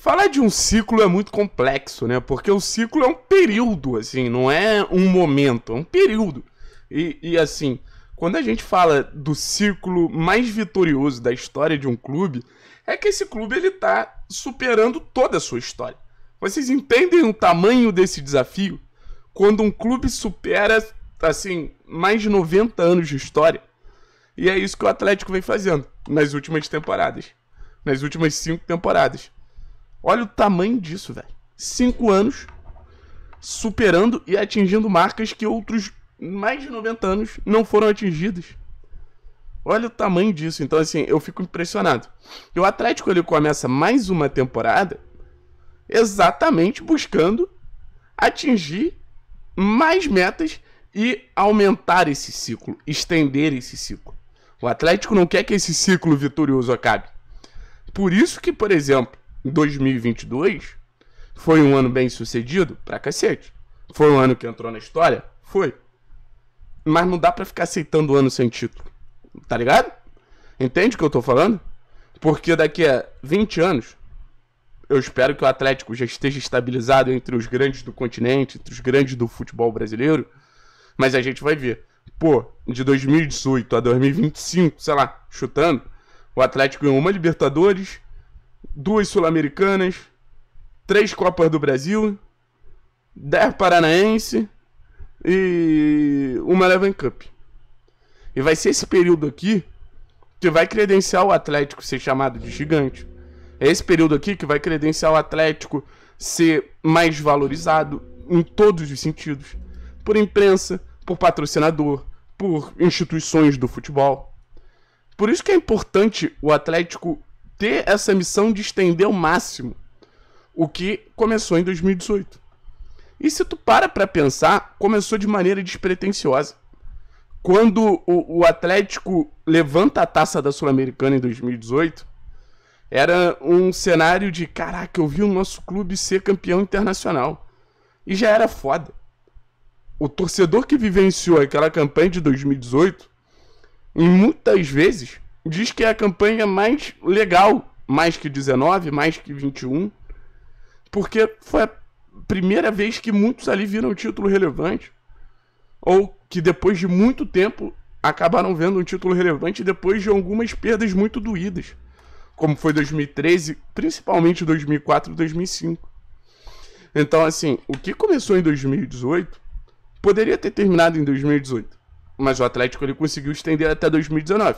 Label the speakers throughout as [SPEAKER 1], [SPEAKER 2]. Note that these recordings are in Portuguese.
[SPEAKER 1] Falar de um ciclo é muito complexo, né? Porque o ciclo é um período, assim, não é um momento, é um período. E, e assim, quando a gente fala do ciclo mais vitorioso da história de um clube, é que esse clube ele tá superando toda a sua história. Vocês entendem o tamanho desse desafio? Quando um clube supera, assim, mais de 90 anos de história. E é isso que o Atlético vem fazendo nas últimas temporadas. Nas últimas cinco temporadas. Olha o tamanho disso, velho. Cinco anos superando e atingindo marcas que outros mais de 90 anos não foram atingidas. Olha o tamanho disso. Então, assim, eu fico impressionado. E o Atlético ele começa mais uma temporada exatamente buscando atingir mais metas e aumentar esse ciclo, estender esse ciclo. O Atlético não quer que esse ciclo vitorioso acabe. Por isso que, por exemplo, 2022 foi um ano bem sucedido? Pra cacete. Foi um ano que entrou na história? Foi. Mas não dá pra ficar aceitando o ano sem título. Tá ligado? Entende o que eu tô falando? Porque daqui a 20 anos, eu espero que o Atlético já esteja estabilizado entre os grandes do continente, entre os grandes do futebol brasileiro. Mas a gente vai ver. Pô, de 2018 a 2025, sei lá, chutando, o Atlético ganhou uma Libertadores, duas Sul-Americanas, três Copas do Brasil, dez Paranaense e uma Eleven Cup. E vai ser esse período aqui que vai credenciar o Atlético ser chamado de gigante. É esse período aqui que vai credenciar o Atlético ser mais valorizado em todos os sentidos, por imprensa, por patrocinador, por instituições do futebol. Por isso que é importante o Atlético ter essa missão de estender ao máximo o que começou em 2018. E se tu para para pensar, começou de maneira despretensiosa. Quando o, o Atlético levanta a taça da Sul-Americana em 2018, era um cenário de caraca, eu vi o nosso clube ser campeão internacional. E já era foda. O torcedor que vivenciou aquela campanha de 2018, em muitas vezes, diz que é a campanha mais legal, mais que 19, mais que 21, porque foi a primeira vez que muitos ali viram um título relevante, ou que depois de muito tempo acabaram vendo um título relevante depois de algumas perdas muito doídas, como foi 2013, principalmente 2004 e 2005. Então, assim, o que começou em 2018 poderia ter terminado em 2018, mas o Atlético ele conseguiu estender até 2019.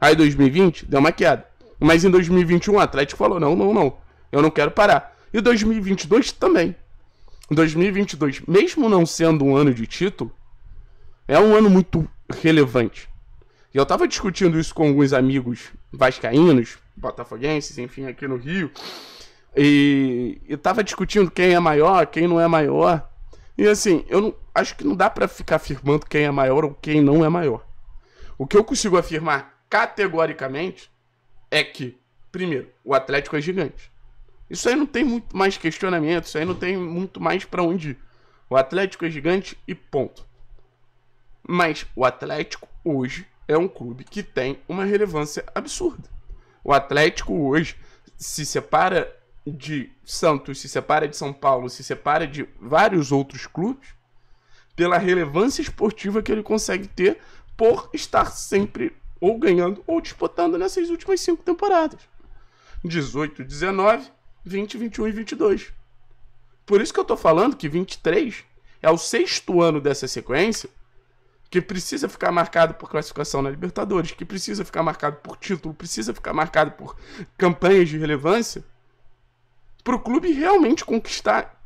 [SPEAKER 1] Aí 2020 deu uma queda. Mas em 2021 o Atlético falou: não, não, não. Eu não quero parar. E 2022 também. 2022, mesmo não sendo um ano de título, é um ano muito relevante. E eu tava discutindo isso com alguns amigos vascaínos, botafoguenses, enfim, aqui no Rio. E, e tava discutindo quem é maior, quem não é maior. E assim, eu não, acho que não dá para ficar afirmando quem é maior ou quem não é maior. O que eu consigo afirmar categoricamente é que, primeiro, o Atlético é gigante. Isso aí não tem muito mais questionamento, isso aí não tem muito mais para onde ir. O Atlético é gigante e ponto. Mas o Atlético hoje é um clube que tem uma relevância absurda. O Atlético hoje se separa de Santos, se separa de São Paulo, se separa de vários outros clubes pela relevância esportiva que ele consegue ter por estar sempre ou ganhando ou disputando nessas últimas cinco temporadas. 18, 19, 20, 21 e 22. Por isso que eu tô falando que 23 é o sexto ano dessa sequência que precisa ficar marcado por classificação na Libertadores, que precisa ficar marcado por título, precisa ficar marcado por campanhas de relevância, para o clube realmente conquistar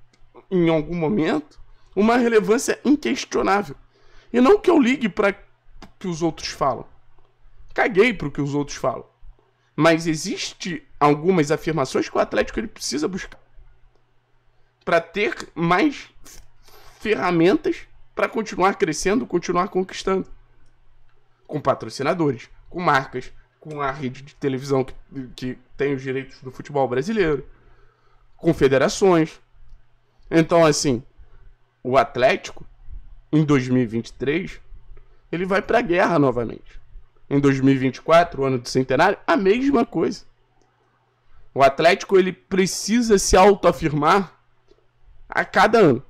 [SPEAKER 1] em algum momento uma relevância inquestionável. E não que eu ligue para que os outros falam caguei pro que os outros falam. Mas existe algumas afirmações que o Atlético ele precisa buscar para ter mais ferramentas para continuar crescendo, continuar conquistando. Com patrocinadores, com marcas, com a rede de televisão que, que tem os direitos do futebol brasileiro, com federações. Então, assim, o Atlético, em 2023, ele vai para a guerra novamente em 2024, o ano do centenário, a mesma coisa. O Atlético ele precisa se autoafirmar a cada ano.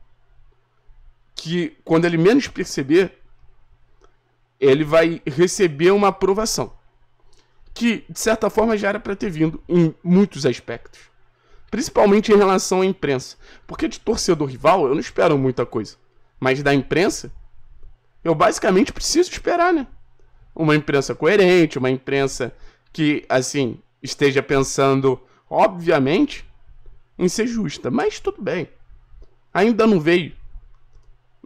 [SPEAKER 1] Que quando ele menos perceber, ele vai receber uma aprovação. Que, de certa forma, já era para ter vindo em muitos aspectos. Principalmente em relação à imprensa. Porque de torcedor rival eu não espero muita coisa. Mas da imprensa, eu basicamente preciso esperar, né? uma imprensa coerente, uma imprensa que, assim, esteja pensando, obviamente, em ser justa. Mas tudo bem. Ainda não veio.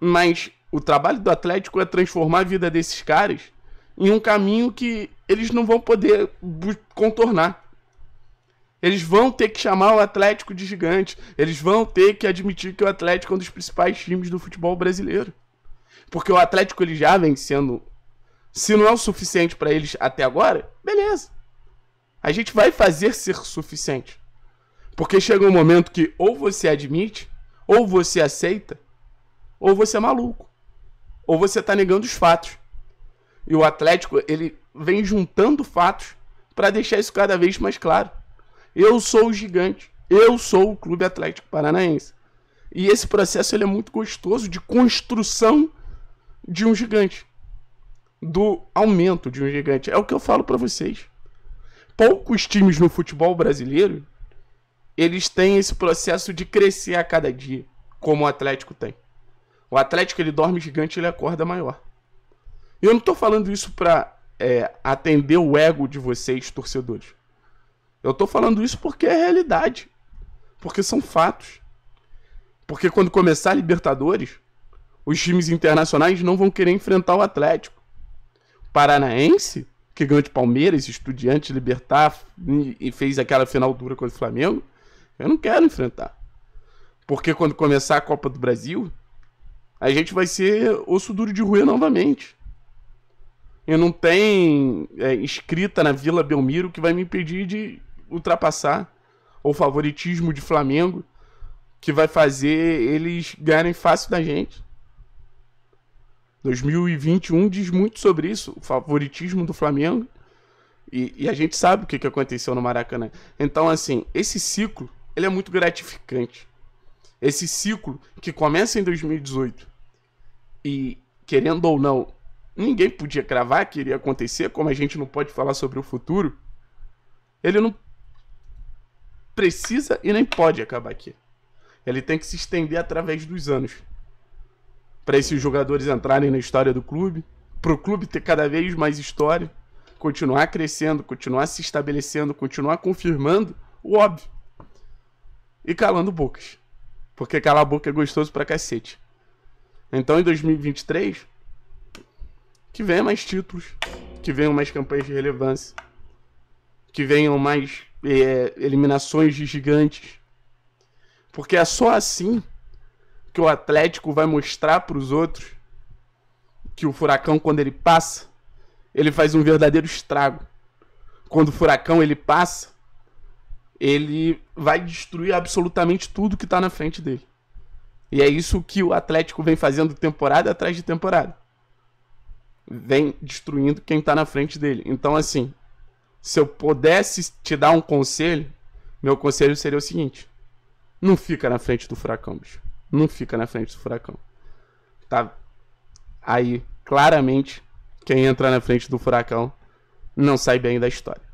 [SPEAKER 1] Mas o trabalho do Atlético é transformar a vida desses caras em um caminho que eles não vão poder contornar. Eles vão ter que chamar o Atlético de gigante. Eles vão ter que admitir que o Atlético é um dos principais times do futebol brasileiro. Porque o Atlético ele já vem sendo se não é o suficiente para eles até agora, beleza. A gente vai fazer ser suficiente. Porque chega um momento que ou você admite, ou você aceita, ou você é maluco. Ou você está negando os fatos. E o Atlético, ele vem juntando fatos para deixar isso cada vez mais claro. Eu sou o gigante. Eu sou o Clube Atlético Paranaense. E esse processo ele é muito gostoso de construção de um gigante do aumento de um gigante. É o que eu falo para vocês. Poucos times no futebol brasileiro eles têm esse processo de crescer a cada dia, como o Atlético tem. O Atlético ele dorme gigante, ele acorda maior. E eu não estou falando isso para é, atender o ego de vocês, torcedores. Eu estou falando isso porque é realidade, porque são fatos. Porque quando começar a Libertadores, os times internacionais não vão querer enfrentar o Atlético. Paranaense, que ganhou de Palmeiras, Estudiante, Libertar, e fez aquela final dura contra o Flamengo, eu não quero enfrentar. Porque quando começar a Copa do Brasil, a gente vai ser osso duro de rua novamente. Eu não tem é, escrita na Vila Belmiro que vai me impedir de ultrapassar o favoritismo de Flamengo que vai fazer eles ganharem fácil da gente. 2021 diz muito sobre isso, o favoritismo do Flamengo. E, e a gente sabe o que, que aconteceu no Maracanã. Então, assim, esse ciclo ele é muito gratificante. Esse ciclo que começa em 2018 e, querendo ou não, ninguém podia cravar que iria acontecer, como a gente não pode falar sobre o futuro, ele não precisa e nem pode acabar aqui. Ele tem que se estender através dos anos para esses jogadores entrarem na história do clube, para o clube ter cada vez mais história, continuar crescendo, continuar se estabelecendo, continuar confirmando o óbvio. E calando bocas. Porque calar a boca é gostoso para cacete. Então em 2023, que venham mais títulos, que venham mais campanhas de relevância, que venham mais é, eliminações de gigantes. Porque é só assim que o Atlético vai mostrar para os outros que o Furacão, quando ele passa, ele faz um verdadeiro estrago. Quando o Furacão ele passa, ele vai destruir absolutamente tudo que está na frente dele. E é isso que o Atlético vem fazendo temporada atrás de temporada. Vem destruindo quem está na frente dele. Então, assim, se eu pudesse te dar um conselho, meu conselho seria o seguinte: não fica na frente do Furacão, bicho não fica na frente do furacão. Tá aí claramente quem entra na frente do furacão não sai bem da história.